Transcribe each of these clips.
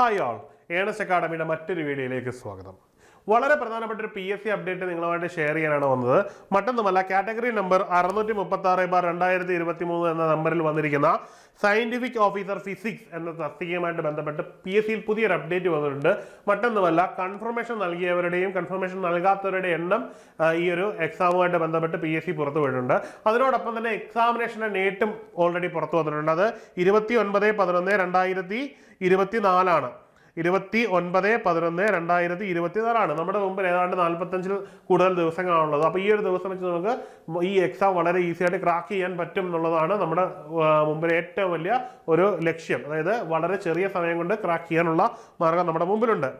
hi ആൾ earnest അക്കാഡമിയുടെ മറ്റൊരു വീഡിയോയിലേക്ക് സ്വാഗതം വളരെ പ്രധാനപ്പെട്ട ഒരു പി എസ് സി അപ്ഡേറ്റ് നിങ്ങളുമായിട്ട് ഷെയർ ചെയ്യാനാണ് വന്നത് മറ്റൊന്നുമല്ല കാറ്റഗറി നമ്പർ അറുന്നൂറ്റി മുപ്പത്തി ആറ് ബാർ രണ്ടായിരത്തി ഇരുപത്തി മൂന്ന് എന്ന നമ്പറിൽ വന്നിരിക്കുന്ന സയന്റിഫിക് ഓഫീസർ ഫിസിക്സ് എന്ന തസ്തികയുമായിട്ട് ബന്ധപ്പെട്ട് പി എസ് സിയിൽ പുതിയൊരു അപ്ഡേറ്റ് വന്നിട്ടുണ്ട് മറ്റൊന്നുമല്ല കൺഫർമേഷൻ നൽകിയവരുടെയും കൺഫർമേഷൻ നൽകാത്തവരുടെ എണ്ണം ഈ ഒരു എക്സാമുമായിട്ട് ബന്ധപ്പെട്ട് പി എസ് സി പുറത്തുവിട്ടിട്ടുണ്ട് അതിനോടൊപ്പം തന്നെ എക്സാമിനേഷൻ്റെ നേട്ടും ഓൾറെഡി പുറത്തു വന്നിട്ടുണ്ട് അത് ഇരുപത്തി ഒൻപത് പതിനൊന്ന് രണ്ടായിരത്തി നാലാണ് ഇരുപത്തി ഒൻപത് പതിനൊന്ന് രണ്ടായിരത്തി ഇരുപത്തിനാലാണ് നമ്മുടെ മുമ്പിൽ ഏതാണ്ട് നാൽപ്പത്തഞ്ചിൽ കൂടുതൽ ദിവസങ്ങളാണുള്ളത് അപ്പോൾ ഈ ഒരു ദിവസം വെച്ച് നമുക്ക് ഈ എക്സാം വളരെ ഈസി ആയിട്ട് ക്രാക്ക് ചെയ്യാൻ പറ്റും എന്നുള്ളതാണ് നമ്മുടെ മുമ്പിൽ ഏറ്റവും വലിയ ഒരു ലക്ഷ്യം അതായത് വളരെ ചെറിയ സമയം കൊണ്ട് ക്രാക്ക് ചെയ്യാനുള്ള മാർഗം നമ്മുടെ മുമ്പിലുണ്ട്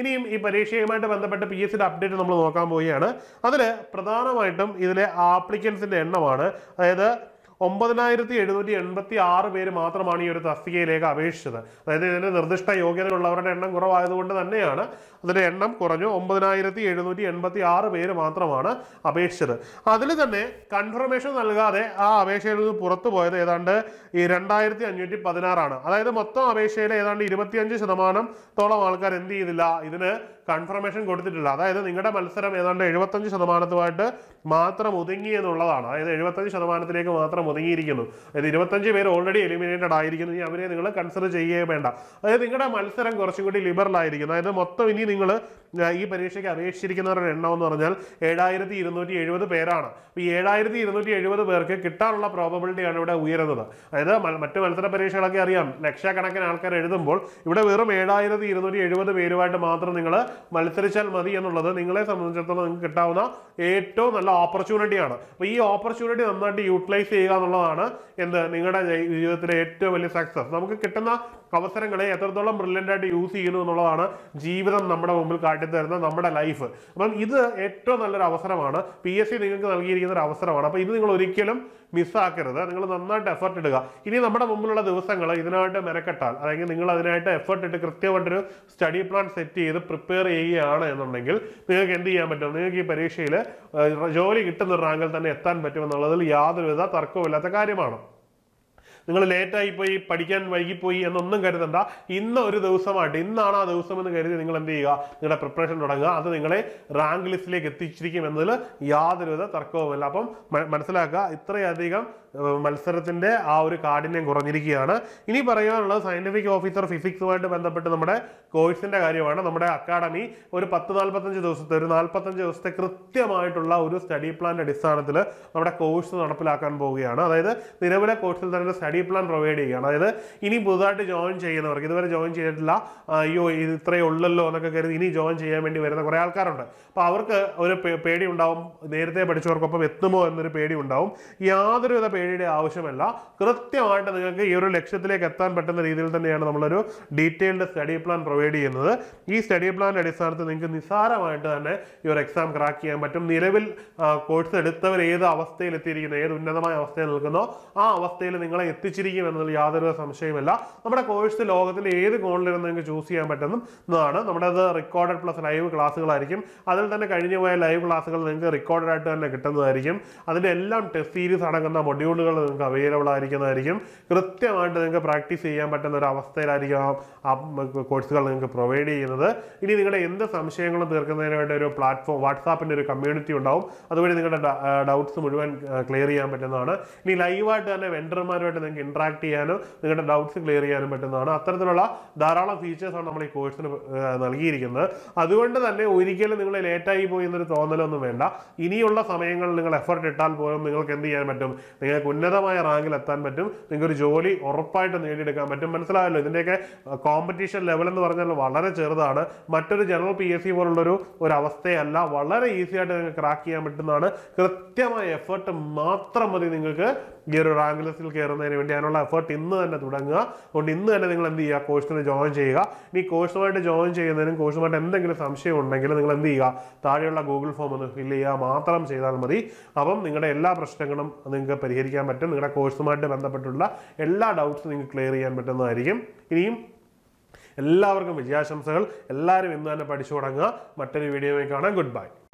ഇനിയും ഈ പരീക്ഷയുമായിട്ട് ബന്ധപ്പെട്ട് പി എസ് സിയുടെ അപ്ഡേറ്റ് നമ്മൾ നോക്കാൻ പോവുകയാണ് അതിൽ പ്രധാനമായിട്ടും ഇതിലെ ആപ്ലിക്കൻസിൻ്റെ എണ്ണമാണ് അതായത് ഒമ്പതിനായിരത്തി എഴുന്നൂറ്റി എൺപത്തി ആറ് പേര് മാത്രമാണ് ഈ ഒരു തസ്തികയിലേക്ക് അപേക്ഷിച്ചത് അതായത് ഇതിൻ്റെ നിർദ്ദിഷ്ട യോഗ്യതയുള്ളവരുടെ എണ്ണം കുറവായതുകൊണ്ട് തന്നെയാണ് അതിൻ്റെ എണ്ണം കുറഞ്ഞു ഒമ്പതിനായിരത്തി എഴുന്നൂറ്റി എൺപത്തി ആറ് പേര് മാത്രമാണ് അപേക്ഷിച്ചത് അതിൽ തന്നെ കൺഫർമേഷൻ നൽകാതെ ആ അപേക്ഷയിൽ നിന്ന് പുറത്തു പോയത് ഏതാണ്ട് ഈ രണ്ടായിരത്തി അഞ്ഞൂറ്റി പതിനാറാണ് അതായത് മൊത്തം അപേക്ഷയിൽ ഏതാണ്ട് ഇരുപത്തിയഞ്ച് ശതമാനം തോളം ആൾക്കാർ എന്ത് ചെയ്തില്ല ഇതിന് കൺഫർമേഷൻ കൊടുത്തിട്ടില്ല അതായത് നിങ്ങളുടെ മത്സരം ഏതാണ്ട് എഴുപത്തഞ്ച് ശതമാനത്തുമായിട്ട് മാത്രം ഒതുങ്ങി എന്നുള്ളതാണ് അതായത് എഴുപത്തഞ്ച് ശതമാനത്തിലേക്ക് മാത്രം ഒതുങ്ങിയിരിക്കുന്നു അതായത് ഇരുപത്തഞ്ച് പേര് ഓൾറെഡി എലിമിനേറ്റഡ് ആയിരിക്കുന്നു ഇനി അവരെ നിങ്ങൾ കൺസിഡർ ചെയ്യേ വേണ്ട അതായത് നിങ്ങളുടെ മത്സരം കുറച്ചും കൂടി ലിബറൽ ആയിരിക്കും അതായത് മൊത്തം ഇനി നിങ്ങൾ ഈ പരീക്ഷയ്ക്ക് അപേക്ഷിച്ചിരിക്കുന്നവരുടെ എണ്ണം എന്ന് പറഞ്ഞാൽ ഏഴായിരത്തി ഇരുന്നൂറ്റി എഴുപത് പേരാണ് അപ്പോൾ ഈ ഏഴായിരത്തി ഇരുന്നൂറ്റി എഴുപത് പേർക്ക് കിട്ടാനുള്ള പ്രോബബിലിറ്റിയാണ് ഇവിടെ ഉയരുന്നത് അതായത് മറ്റ് മത്സര പരീക്ഷകളൊക്കെ അറിയാം ലക്ഷക്കണക്കിന് ആൾക്കാർ എഴുതുമ്പോൾ ഇവിടെ വെറും ഏഴായിരത്തി ഇരുന്നൂറ്റി എഴുപത് പേരുമായിട്ട് മാത്രം നിങ്ങൾ മത്സരിച്ചാൽ മതി എന്നുള്ളത് നിങ്ങളെ സംബന്ധിച്ചിടത്തോളം നിങ്ങൾക്ക് കിട്ടാവുന്ന ഏറ്റവും നല്ല ഓപ്പർച്യൂണിറ്റിയാണ് അപ്പോൾ ഈ ഓപ്പർച്യൂണിറ്റി നന്നായിട്ട് യൂട്ടിലൈസ് ചെയ്യുക എന്നുള്ളതാണ് എന്ത് നിങ്ങളുടെ ജീവിതത്തിലെ ഏറ്റവും വലിയ സക്സസ് നമുക്ക് കിട്ടുന്ന അവസരങ്ങളെ എത്രത്തോളം ബ്രില്യൻ്റ് ആയിട്ട് യൂസ് ചെയ്യുന്നു എന്നുള്ളതാണ് ജീവിതം നമ്മുടെ മുമ്പിൽ കാട്ടി മാറ്റി തരുന്ന നമ്മുടെ ലൈഫ് അപ്പം ഇത് ഏറ്റവും നല്ലൊരു അവസരമാണ് പി എസ് സി നിങ്ങൾക്ക് നൽകിയിരിക്കുന്ന ഒരു അവസരമാണ് അപ്പോൾ ഇത് നിങ്ങൾ ഒരിക്കലും മിസ്സാക്കരുത് നിങ്ങൾ നന്നായിട്ട് എഫർട്ട് ഇടുക ഇനി നമ്മുടെ മുമ്പിലുള്ള ദിവസങ്ങൾ ഇതിനായിട്ട് മെനക്കെട്ടാൽ അല്ലെങ്കിൽ നിങ്ങൾ അതിനായിട്ട് എഫർട്ട് ഇട്ട് കൃത്യമായിട്ടൊരു സ്റ്റഡി പ്ലാൻ സെറ്റ് ചെയ്ത് പ്രിപ്പയർ ചെയ്യുകയാണ് എന്നുണ്ടെങ്കിൽ നിങ്ങൾക്ക് എന്ത് ചെയ്യാൻ പറ്റും നിങ്ങൾക്ക് ഈ പരീക്ഷയിൽ ജോലി കിട്ടുന്ന റാങ്കിൽ തന്നെ എത്താൻ പറ്റുമെന്നുള്ളതിൽ യാതൊരുവിധ തർക്കവുമില്ലാത്ത കാര്യമാണ് നിങ്ങൾ ലേറ്റായി പോയി പഠിക്കാൻ വൈകിപ്പോയി എന്നൊന്നും കരുതണ്ട ഇന്ന ഒരു ദിവസമായിട്ട് ഇന്നാണ് ആ ദിവസം എന്ന് കരുതി നിങ്ങൾ എന്ത് ചെയ്യുക നിങ്ങളുടെ പ്രിപ്പറേഷൻ തുടങ്ങുക അത് നിങ്ങളെ റാങ്ക് ലിസ്റ്റിലേക്ക് എത്തിച്ചിരിക്കും എന്നതിൽ യാതൊരുവിധ തർക്കവുമില്ല അപ്പം മനസ്സിലാക്കുക ഇത്രയധികം മത്സരത്തിൻ്റെ ആ ഒരു കാഠിന്യം കുറഞ്ഞിരിക്കുകയാണ് ഇനി പറയാനുള്ളത് സയൻറ്റിഫിക് ഓഫീസർ ഫിസിക്സുമായിട്ട് ബന്ധപ്പെട്ട് നമ്മുടെ കോഴ്സിൻ്റെ കാര്യമാണ് നമ്മുടെ അക്കാഡമി ഒരു പത്ത് നാൽപ്പത്തഞ്ച് ദിവസത്തെ ഒരു നാൽപ്പത്തഞ്ച് ദിവസത്തെ കൃത്യമായിട്ടുള്ള ഒരു സ്റ്റഡി പ്ലാൻ്റെ അടിസ്ഥാനത്തിൽ നമ്മുടെ കോഴ്സ് നടപ്പിലാക്കാൻ പോവുകയാണ് അതായത് നിലവിലെ കോഴ്സിൽ തന്നെ സ്റ്റഡി സ്റ്റഡി പ്ലാൻ പ്രൊവൈഡ് ചെയ്യുകയാണ് അതായത് ഇനി പുതുതായിട്ട് ജോയിൻ ചെയ്യുന്നവർക്ക് ഇതുവരെ ജോയിൻ ചെയ്തിട്ടില്ല അയ്യോ ഇത് ഇത്രയേ ഉള്ളല്ലോ എന്നൊക്കെ കരുതി ഇനി ജോയിൻ ചെയ്യാൻ വേണ്ടി വരുന്ന കുറേ ആൾക്കാരുണ്ട് അപ്പോൾ അവർക്ക് ഒരു പേടി ഉണ്ടാവും നേരത്തെ പഠിച്ചവർക്കൊപ്പം എത്തുമോ എന്നൊരു പേടി ഉണ്ടാവും യാതൊരുവിധ പേടിയുടെ ആവശ്യമല്ല കൃത്യമായിട്ട് നിങ്ങൾക്ക് ഈ ഒരു ലക്ഷ്യത്തിലേക്ക് എത്താൻ പറ്റുന്ന രീതിയിൽ തന്നെയാണ് നമ്മളൊരു ഡീറ്റെയിൽഡ് സ്റ്റഡി പ്ലാൻ പ്രൊവൈഡ് ചെയ്യുന്നത് ഈ സ്റ്റഡി പ്ലാൻ്റെ അടിസ്ഥാനത്തിൽ നിങ്ങൾക്ക് നിസ്സാരമായിട്ട് തന്നെ ഈ ഒരു എക്സാം ക്രാക്ക് ചെയ്യാൻ പറ്റും നിലവിൽ കോഴ്സ് എടുത്തവർ ഏത് അവസ്ഥയിൽ എത്തിയിരിക്കുന്നു ഏത് ഉന്നതമായ അവസ്ഥയിൽ നിൽക്കുന്നോ ആ അവസ്ഥയിൽ നിങ്ങളെ എത്തി എത്തിച്ചിരിക്കും എന്നതിൽ യാതൊരു സംശയമില്ല നമ്മുടെ കോഴ്സ് ലോകത്തിൽ ഏത് കോണിലിരുന്ന് നിങ്ങൾക്ക് ചൂസ് ചെയ്യാൻ പറ്റുന്നതും നമ്മുടെ അത് റെക്കോർഡഡ് പ്ലസ് ലൈവ് ക്ലാസ്സുകളായിരിക്കും അതിൽ തന്നെ കഴിഞ്ഞു പോയ ലൈവ് ക്ലാസ്സുകൾ നിങ്ങൾക്ക് റെക്കോർഡഡ് ആയിട്ട് തന്നെ കിട്ടുന്നതായിരിക്കും അതിൻ്റെ എല്ലാം ടെസ്റ്റ് സീരീസ് അടങ്ങുന്ന മൊഡ്യൂളുകൾ നിങ്ങൾക്ക് അവൈലബിൾ ആയിരിക്കുന്നതായിരിക്കും കൃത്യമായിട്ട് നിങ്ങൾക്ക് പ്രാക്ടീസ് ചെയ്യാൻ പറ്റുന്ന ഒരു അവസ്ഥയിലായിരിക്കും ആ കോഴ്സുകൾ നിങ്ങൾക്ക് പ്രൊവൈഡ് ചെയ്യുന്നത് ഇനി നിങ്ങളുടെ എന്ത് സംശയങ്ങളും തീർക്കുന്നതിനായിട്ട് ഒരു പ്ലാറ്റ്ഫോം വാട്സാപ്പിൻ്റെ ഒരു കമ്മ്യൂണിറ്റി ഉണ്ടാവും അതുവഴി നിങ്ങളുടെ ഡൗട്ട്സ് മുഴുവൻ ക്ലിയർ ചെയ്യാൻ പറ്റുന്നതാണ് ഇനി ലൈവായിട്ട് തന്നെ വെണ്ടർമാരുമായിട്ട് നിങ്ങൾക്ക് ഇൻട്രാക്ട് ചെയ്യാനോ നിങ്ങളുടെ ഡൗട്ട്സ് ക്ലിയർ ചെയ്യാനും പറ്റുന്നതാണ് അത്തരത്തിലുള്ള ധാരാളം ഫീച്ചേഴ്സാണ് നമ്മൾ ഈ കോഴ്സിന് നൽകിയിരിക്കുന്നത് അതുകൊണ്ട് തന്നെ ഒരിക്കലും നിങ്ങൾ ലേറ്റായി പോയി എന്നൊരു തോന്നലൊന്നും വേണ്ട ഇനിയുള്ള സമയങ്ങളിൽ നിങ്ങൾ എഫർട്ട് ഇട്ടാൽ പോലും നിങ്ങൾക്ക് എന്ത് ചെയ്യാൻ പറ്റും നിങ്ങൾക്ക് ഉന്നതമായ റാങ്കിൽ എത്താൻ പറ്റും നിങ്ങൾക്കൊരു ജോലി ഉറപ്പായിട്ട് നേടിയെടുക്കാൻ പറ്റും മനസ്സിലായല്ലോ ഇതിൻ്റെയൊക്കെ കോമ്പറ്റീഷൻ ലെവൽ എന്ന് പറഞ്ഞാൽ വളരെ ചെറുതാണ് മറ്റൊരു ജനറൽ പി എസ് സി പോലുള്ളൊരു ഒരു അവസ്ഥയല്ല വളരെ ഈസി ആയിട്ട് നിങ്ങൾക്ക് ക്രാക്ക് ചെയ്യാൻ പറ്റുന്നതാണ് കൃത്യമായ എഫേർട്ട് മാത്രം മതി നിങ്ങൾക്ക് ഈ ഒരു റാങ്ക് ലിസ്റ്റിൽ കയറുന്നതിന് വേണ്ടി അതിനുള്ള എഫേർട്ട് ഇന്ന് തന്നെ തുടങ്ങുക അതുകൊണ്ട് ഇന്ന് തന്നെ നിങ്ങൾ എന്ത് ചെയ്യുക കോഴ്സിന് ജോയിൻ ചെയ്യുക ഇനി കോഴ്സുമായിട്ട് ജോയിൻ ചെയ്യുന്നതിനും കോഴ്സുമായിട്ട് എന്തെങ്കിലും സംശയം ഉണ്ടെങ്കിൽ നിങ്ങൾ എന്ത് ചെയ്യുക താഴെയുള്ള ഗൂഗിൾ ഫോം ഒന്ന് ഫില്ല് ചെയ്യുക മാത്രം ചെയ്താൽ മതി അപ്പം നിങ്ങളുടെ എല്ലാ പ്രശ്നങ്ങളും നിങ്ങൾക്ക് പരിഹരിക്കാൻ പറ്റും നിങ്ങളുടെ കോഴ്സുമായിട്ട് ബന്ധപ്പെട്ടുള്ള എല്ലാ ഡൗട്ട്സും നിങ്ങൾക്ക് ക്ലിയർ ചെയ്യാൻ പറ്റുന്നതായിരിക്കും ഇനിയും എല്ലാവർക്കും വിജയാശംസകൾ എല്ലാവരും ഇന്ന് തന്നെ പഠിച്ചു തുടങ്ങുക മറ്റൊരു വീഡിയോയിൽ കാണാം ഗുഡ് ബൈ